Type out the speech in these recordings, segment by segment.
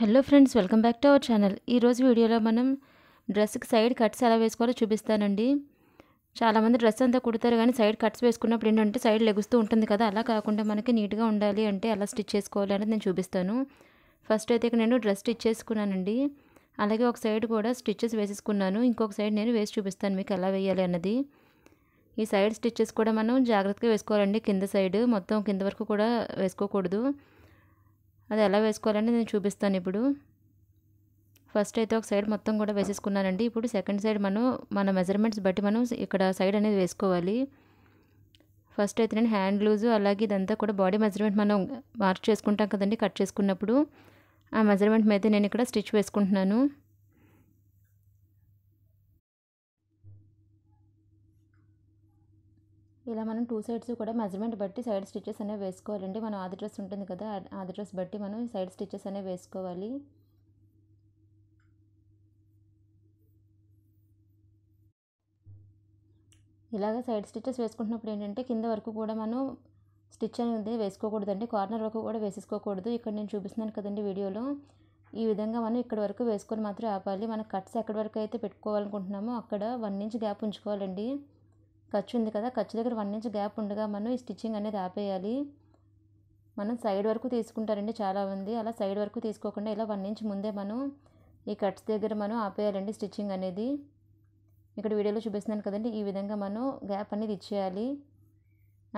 hello friends welcome back to our channel ఈరోజు వీడియోలో మనం డ్రెస్కి సైడ్ కట్స్ ఎలా వేసుకోవాలో చూపిస్తానండి చాలామంది డ్రెస్ అంతా కుడతారు కానీ సైడ్ కట్స్ వేసుకున్నప్పుడు ఏంటంటే సైడ్ లెగుస్తూ ఉంటుంది కదా అలా కాకుండా మనకి నీట్గా ఉండాలి అంటే ఎలా స్టిచ్ చేసుకోవాలి అనేది నేను చూపిస్తాను ఫస్ట్ అయితే నేను డ్రెస్ స్టిచ్ చేసుకున్నానండి అలాగే ఒక సైడ్ కూడా స్టిచ్చెస్ వేసేసుకున్నాను ఇంకొక సైడ్ నేను వేసి చూపిస్తాను మీకు ఎలా వేయాలి అన్నది ఈ సైడ్ స్టిచ్చెస్ కూడా మనం జాగ్రత్తగా వేసుకోవాలండి కింద సైడ్ మొత్తం కింద వరకు కూడా వేసుకోకూడదు అది ఎలా వేసుకోవాలని నేను చూపిస్తాను ఇప్పుడు ఫస్ట్ అయితే ఒక సైడ్ మొత్తం కూడా వేసేసుకున్నానండి ఇప్పుడు సెకండ్ సైడ్ మనం మన మెజర్మెంట్స్ బట్టి మనం ఇక్కడ సైడ్ అనేది వేసుకోవాలి ఫస్ట్ అయితే నేను హ్యాండ్ లూజు అలాగే ఇదంతా కూడా బాడీ మెజర్మెంట్ మనం మార్క్ చేసుకుంటాం కదండి కట్ చేసుకున్నప్పుడు ఆ మెజర్మెంట్ అయితే నేను ఇక్కడ స్టిచ్ వేసుకుంటున్నాను ఇలా మనం టూ సైడ్స్ కూడా మెజర్మెంట్ బట్టి సైడ్ స్టిచ్చెస్ అనేవి వేసుకోవాలండి మనం ఆది డ్రెస్ ఉంటుంది కదా ఆది డ్రెస్ బట్టి మనం సైడ్ స్టిచ్చెస్ అనేవి వేసుకోవాలి ఇలాగ సైడ్ స్టిచ్చెస్ వేసుకుంటున్నప్పుడు ఏంటంటే కింద వరకు కూడా మనం స్టిచ్ అనేది వేసుకోకూడదండి కార్నర్ వరకు కూడా వేసేసుకోకూడదు ఇక్కడ నేను చూపిస్తున్నాను కదండి వీడియోలో ఈ విధంగా మనం ఇక్కడ వరకు వేసుకొని మాత్రం ఆపాలి మన కట్స్ ఎక్కడి వరకు అయితే పెట్టుకోవాలనుకుంటున్నామో అక్కడ వన్ ఇంచ్ గ్యాప్ ఉంచుకోవాలండి ఖర్చు ఉంది కదా ఖర్చు దగ్గర వన్ ఇంచ్ గ్యాప్ ఉండగా మనం ఈ స్టిచ్చింగ్ అనేది ఆపేయాలి మనం సైడ్ వరకు తీసుకుంటారండి చాలామంది అలా సైడ్ వరకు తీసుకోకుండా ఇలా వన్ ఇంచ్ ముందే మనం ఈ కట్స్ దగ్గర మనం ఆపేయాలండి స్టిచ్చింగ్ అనేది ఇక్కడ వీడియోలో చూపిస్తున్నాను కదండి ఈ విధంగా మనం గ్యాప్ అనేది ఇచ్చేయాలి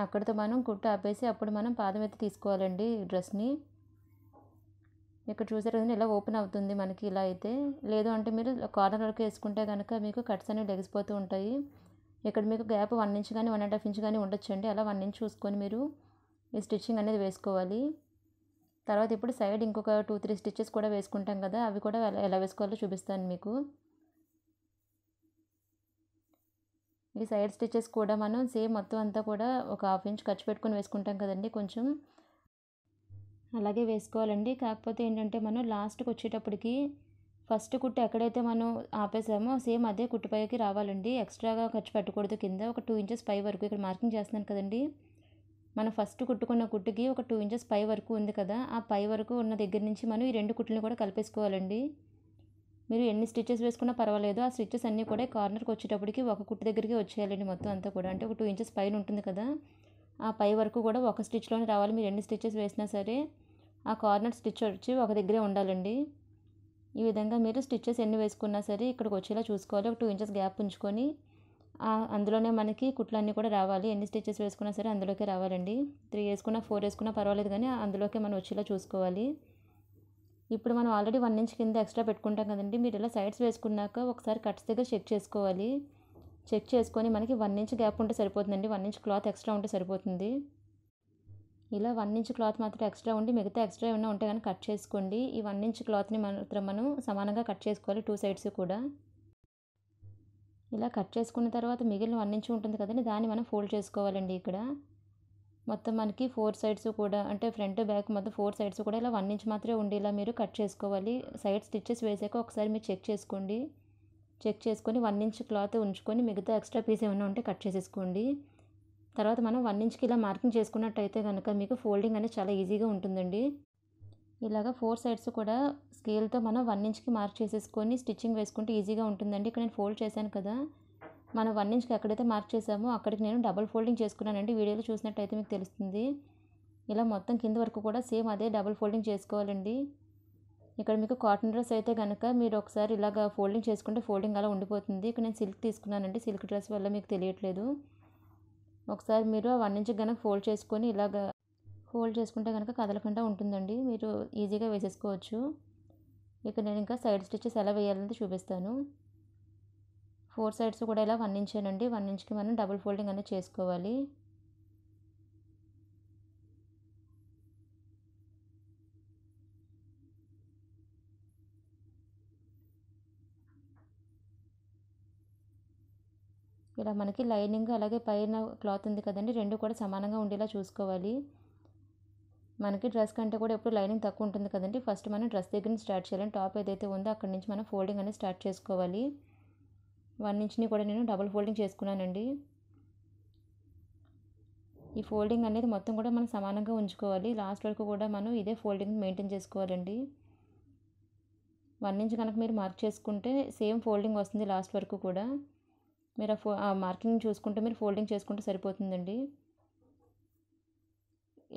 అక్కడితో మనం కుట్టు ఆపేసి అప్పుడు మనం పాదం ఎత్తి తీసుకోవాలండి డ్రెస్ని ఇక్కడ చూసారు కదండి ఇలా ఓపెన్ అవుతుంది మనకి ఇలా అయితే లేదు అంటే మీరు కార్నర్ వరకు వేసుకుంటే కనుక మీకు కట్స్ అనేవి లెగిసిపోతూ ఉంటాయి ఇక్కడ మీకు గ్యాప్ వన్ ఇంచ్ కానీ వన్ అండ్ హాఫ్ ఇంచ్ కానీ ఉండొచ్చండి అలా వన్ ఇంచ్ చూసుకొని మీరు ఈ స్టిచ్చింగ్ అనేది వేసుకోవాలి తర్వాత ఇప్పుడు సైడ్ ఇంకొక టూ త్రీ స్టిచ్చెస్ కూడా వేసుకుంటాం కదా అవి కూడా ఎలా వేసుకోవాలో చూపిస్తాను మీకు ఈ సైడ్ స్టిచ్చెస్ కూడా మనం సేమ్ మొత్తం అంతా కూడా ఒక హాఫ్ ఇంచ్ ఖర్చు పెట్టుకొని వేసుకుంటాం కదండి కొంచెం అలాగే వేసుకోవాలండి కాకపోతే ఏంటంటే మనం లాస్ట్కి వచ్చేటప్పటికి ఫస్ట్ కుట్టు ఎక్కడైతే మనం ఆపేసామో సేమ్ అదే కుట్టుపైకి రావాలండి ఎక్స్ట్రాగా ఖర్చు పెట్టకూడదు కింద ఒక టూ ఇంచెస్ పై వరకు ఇక్కడ మార్కింగ్ చేస్తున్నాను కదండి మనం ఫస్ట్ కుట్టుకున్న కుట్టుకి ఒక టూ ఇంచెస్ పై వరకు ఉంది కదా ఆ పై వరకు ఉన్న దగ్గర నుంచి మనం ఈ రెండు కుట్లను కూడా కలిపేసుకోవాలండి మీరు ఎన్ని స్టిచెస్ వేసుకున్నా పర్వాలేదు ఆ స్టిచ్చెస్ అన్నీ కూడా కార్నర్కి వచ్చేటప్పటికి ఒక కుట్టు దగ్గరికి వచ్చేయాలండి మొత్తం అంతా కూడా అంటే ఒక టూ ఇంచెస్ పైన ఉంటుంది కదా ఆ పై వరకు కూడా ఒక స్టిచ్లోనే రావాలి మీరు ఎన్ని స్టిచ్చెస్ వేసినా సరే ఆ కార్నర్ స్టిచ్ వచ్చి ఒక దగ్గరే ఉండాలండి ఈ విధంగా మీరు స్టిచ్చెస్ ఎన్ని వేసుకున్నా సరే ఇక్కడికి వచ్చేలా చూసుకోవాలి ఒక టూ ఇంచెస్ గ్యాప్ ఉంచుకొని అందులోనే మనకి కుట్లన్నీ కూడా రావాలి ఎన్ని స్టిచ్చెస్ వేసుకున్నా సరే అందులోకే రావాలండి త్రీ వేసుకున్నా ఫోర్ వేసుకున్నా పర్వాలేదు కానీ అందులోకే మనం వచ్చేలా చూసుకోవాలి ఇప్పుడు మనం ఆల్రెడీ వన్ ఇంచ్ కింద ఎక్స్ట్రా పెట్టుకుంటాం కదండి మీరు ఇలా సైడ్స్ వేసుకున్నాక ఒకసారి కట్స్ దగ్గర చెక్ చేసుకోవాలి చెక్ చేసుకొని మనకి వన్ ఇంచ్ గ్యాప్ ఉంటే సరిపోతుందండి వన్ ఇంచ్ క్లాత్ ఎక్స్ట్రా ఉంటే సరిపోతుంది ఇలా వన్ ఇంచ్ క్లాత్ మాత్రం ఎక్స్ట్రా ఉండి మిగతా ఎక్స్ట్రా ఏమైనా ఉంటే కానీ కట్ చేసుకోండి ఈ వన్ ఇంచ్ క్లాత్ని మాత్రం మనం సమానంగా కట్ చేసుకోవాలి టూ సైడ్స్ కూడా ఇలా కట్ చేసుకున్న తర్వాత మిగిలిన వన్ ఇంచ్ ఉంటుంది కదండి దాన్ని మనం ఫోల్డ్ చేసుకోవాలండి ఇక్కడ మొత్తం మనకి ఫోర్ సైడ్స్ కూడా అంటే ఫ్రంట్ బ్యాక్ మొత్తం ఫోర్ సైడ్స్ కూడా ఇలా వన్ ఇంచ్ మాత్రమే ఉండేలా మీరు కట్ చేసుకోవాలి సైడ్ స్టిచ్చెస్ వేసాక ఒకసారి మీరు చెక్ చేసుకోండి చెక్ చేసుకొని వన్ ఇంచ్ క్లాత్ ఉంచుకొని మిగతా ఎక్స్ట్రా పీస్ ఏమైనా ఉంటే కట్ చేసేసుకోండి తర్వాత మనం వన్ ఇంచ్కి ఇలా మార్కింగ్ చేసుకున్నట్టయితే కనుక మీకు ఫోల్డింగ్ అనేది చాలా ఈజీగా ఉంటుందండి ఇలాగ ఫోర్ సైడ్స్ కూడా స్కేల్తో మనం వన్ ఇంచ్కి మార్క్ చేసేసుకొని స్టిచ్చింగ్ వేసుకుంటే ఈజీగా ఉంటుందండి ఇక్కడ నేను ఫోల్డ్ చేశాను కదా మనం వన్ ఇంచ్కి ఎక్కడైతే మార్క్ చేసామో అక్కడికి నేను డబుల్ ఫోల్డింగ్ చేసుకున్నానండి వీడియోలో చూసినట్టయితే మీకు తెలుస్తుంది ఇలా మొత్తం కింద వరకు కూడా సేమ్ అదే డబుల్ ఫోల్డింగ్ చేసుకోవాలండి ఇక్కడ మీకు కాటన్ డ్రెస్ అయితే కనుక మీరు ఒకసారి ఇలాగ ఫోల్డింగ్ చేసుకుంటే ఫోల్డింగ్ అలా ఉండిపోతుంది ఇక్కడ నేను సిల్క్ తీసుకున్నానండి సిల్క్ డ్రెస్ వల్ల మీకు తెలియట్లేదు ఒకసారి మీరు వన్ ఇంచ్ కనుక ఫోల్డ్ చేసుకొని ఇలాగ ఫోల్డ్ చేసుకుంటే కనుక కదలకుండా ఉంటుందండి మీరు ఈజీగా వేసేసుకోవచ్చు ఇక నేను ఇంకా సైడ్ స్టిచ్చెస్ ఎలా వేయాలంటే చూపిస్తాను ఫోర్ సైడ్స్ కూడా ఇలా వన్ ఇంచేనండి వన్ ఇంచ్కి మనం డబుల్ ఫోల్డింగ్ అనేది చేసుకోవాలి ఇలా మనకి లైనింగ్ అలాగే పైన క్లాత్ ఉంది కదండి రెండు కూడా సమానంగా ఉండేలా చూసుకోవాలి మనకి డ్రెస్ కంటే కూడా ఎప్పుడు లైనింగ్ తక్కువ ఉంటుంది కదండి ఫస్ట్ మనం డ్రెస్ దగ్గర నుంచి స్టార్ట్ చేయాలి టాప్ ఏదైతే ఉందో అక్కడి నుంచి మనం ఫోల్డింగ్ అనేది స్టార్ట్ చేసుకోవాలి వన్ ఇంచ్ని కూడా నేను డబుల్ ఫోల్డింగ్ చేసుకున్నానండి ఈ ఫోల్డింగ్ అనేది మొత్తం కూడా మనం సమానంగా ఉంచుకోవాలి లాస్ట్ వరకు కూడా మనం ఇదే ఫోల్డింగ్ మెయింటైన్ చేసుకోవాలండి వన్ ఇంచ్ కనుక మీరు మార్క్ చేసుకుంటే సేమ్ ఫోల్డింగ్ వస్తుంది లాస్ట్ వరకు కూడా మీరు ఆ మార్కింగ్ చూసుకుంటే మీరు ఫోల్డింగ్ చేసుకుంటే సరిపోతుందండి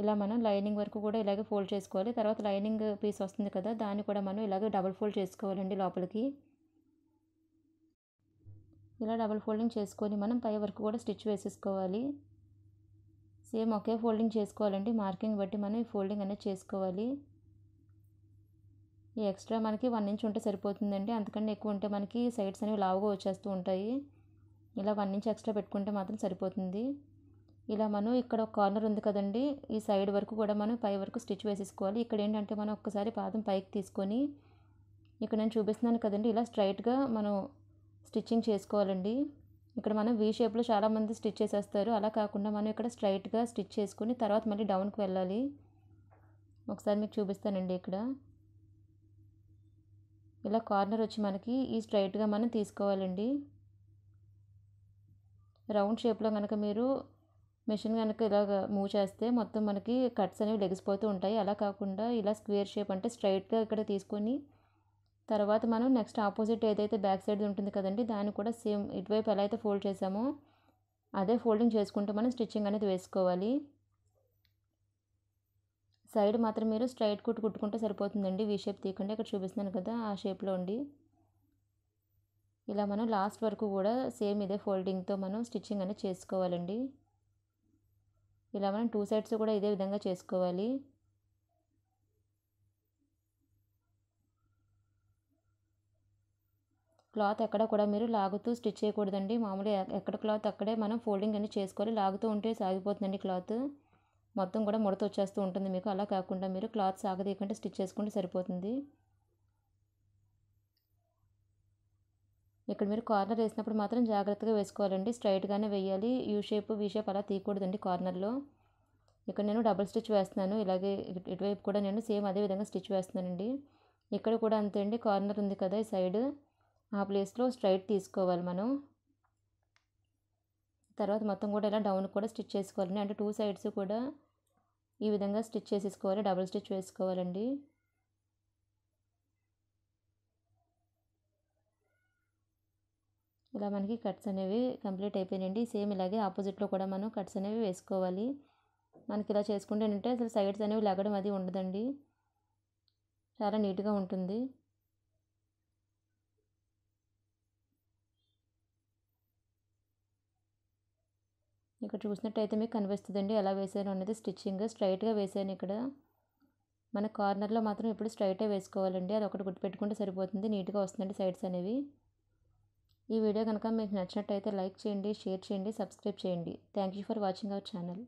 ఇలా మనం లైనింగ్ వరకు కూడా ఇలాగే ఫోల్డ్ చేసుకోవాలి తర్వాత లైనింగ్ పీస్ వస్తుంది కదా దాన్ని కూడా మనం ఇలాగే డబుల్ ఫోల్డ్ చేసుకోవాలండి లోపలికి ఇలా డబుల్ ఫోల్డింగ్ చేసుకొని మనం పై వరకు కూడా స్టిచ్ వేసేసుకోవాలి సేమ్ ఒకే ఫోల్డింగ్ చేసుకోవాలండి మార్కింగ్ బట్టి మనం ఈ ఫోల్డింగ్ అనేది చేసుకోవాలి ఈ ఎక్స్ట్రా మనకి వన్ ఇంచ్ ఉంటే సరిపోతుందండి అంతకంటే ఎక్కువ ఉంటే మనకి సైడ్స్ అనేవి లావుగా వచ్చేస్తూ ఉంటాయి ఇలా వన్ ఇంచ్ ఎక్స్ట్రా పెట్టుకుంటే మాత్రం సరిపోతుంది ఇలా మనం ఇక్కడ ఒక కార్నర్ ఉంది కదండి ఈ సైడ్ వరకు కూడా మనం పై వరకు స్టిచ్ వేసేసుకోవాలి ఇక్కడ ఏంటంటే మనం ఒక్కసారి పాదం పైకి తీసుకొని ఇక్కడ నేను చూపిస్తున్నాను కదండి ఇలా స్ట్రైట్గా మనం స్టిచ్చింగ్ చేసుకోవాలండి ఇక్కడ మనం వీ షేప్లో చాలామంది స్టిచ్ చేసేస్తారు అలా కాకుండా మనం ఇక్కడ స్ట్రైట్గా స్టిచ్ చేసుకుని తర్వాత మళ్ళీ డౌన్కి వెళ్ళాలి ఒకసారి మీకు చూపిస్తానండి ఇక్కడ ఇలా కార్నర్ వచ్చి మనకి ఈ స్ట్రైట్గా మనం తీసుకోవాలండి రౌండ్ షేప్లో కనుక మీరు మిషన్ కనుక ఇలాగ మూవ్ చేస్తే మొత్తం మనకి కట్స్ అనేవి లెగిసిపోతూ ఉంటాయి అలా కాకుండా ఇలా స్క్వేర్ షేప్ అంటే స్ట్రైట్గా ఇక్కడ తీసుకొని తర్వాత మనం నెక్స్ట్ ఆపోజిట్ ఏదైతే బ్యాక్ సైడ్ ఉంటుంది కదండి దాన్ని కూడా సేమ్ ఇటువైపు ఎలా అయితే ఫోల్డ్ చేసామో అదే ఫోల్డింగ్ చేసుకుంటూ మనం స్టిచ్చింగ్ అనేది వేసుకోవాలి సైడ్ మాత్రం మీరు స్ట్రైట్ కుట్టు కుట్టుకుంటే సరిపోతుందండి వీ షేప్ తీయకుండా ఇక్కడ చూపిస్తున్నాను కదా ఆ షేప్లో ఉండి ఇలా మనం లాస్ట్ వరకు కూడా సేమ్ ఇదే ఫోల్డింగ్తో మనం స్టిచ్చింగ్ అనేది చేసుకోవాలండి ఇలా మనం టూ సైడ్స్ కూడా ఇదే విధంగా చేసుకోవాలి క్లాత్ ఎక్కడ కూడా మీరు లాగుతూ స్టిచ్ చేయకూడదండి మామూలుగా ఎక్కడ క్లాత్ అక్కడే మనం ఫోల్డింగ్ అన్నీ చేసుకోవాలి లాగుతూ ఉంటే సాగిపోతుందండి క్లాత్ మొత్తం కూడా ముడత వచ్చేస్తూ ఉంటుంది మీకు అలా కాకుండా మీరు క్లాత్ సాగదీయకుండా స్టిచ్ చేసుకుంటే సరిపోతుంది ఇక్కడ మీరు కార్నర్ వేసినప్పుడు మాత్రం జాగ్రత్తగా వేసుకోవాలండి స్ట్రైట్గానే వేయాలి యూ షేప్ వీ షేప్ అలా తీయకూడదండి కార్నర్లో ఇక్కడ నేను డబుల్ స్టిచ్ వేస్తున్నాను ఇలాగే ఇటువైపు కూడా నేను సేమ్ అదే విధంగా స్టిచ్ వేస్తున్నానండి ఇక్కడ కూడా అంతే అండి కార్నర్ ఉంది కదా ఈ సైడ్ ఆ ప్లేస్లో స్ట్రైట్ తీసుకోవాలి మనం తర్వాత మొత్తం కూడా ఇలా డౌన్ కూడా స్టిచ్ చేసుకోవాలండి అంటే టూ సైడ్స్ కూడా ఈ విధంగా స్టిచ్ చేసేసుకోవాలి డబుల్ స్టిచ్ వేసుకోవాలండి ఇలా మనకి కట్స్ అనేవి కంప్లీట్ అయిపోయినాయండి సేమ్ ఇలాగే ఆపోజిట్లో కూడా మనం కట్స్ అనేవి వేసుకోవాలి మనకి ఇలా చేసుకుంటే ఏంటంటే అసలు సైడ్స్ అనేవి లెగడం అది ఉండదండి చాలా నీట్గా ఉంటుంది ఇక్కడ చూసినట్టయితే మీకు కనిపిస్తుందండి ఎలా వేసాను అనేది స్టిచ్చింగ్ స్ట్రైట్గా వేసాను ఇక్కడ మన కార్నర్లో మాత్రం ఇప్పుడు స్ట్రైటే వేసుకోవాలండి అది ఒకటి గుర్తుపెట్టుకుంటే సరిపోతుంది నీట్గా వస్తుందండి సైడ్స్ అనేవి ఈ వీడియో కనుక మీకు నచ్చినట్టయితే లైక్ చేయండి షేర్ చేయండి సబ్స్క్రైబ్ చేయండి thank you for watching our channel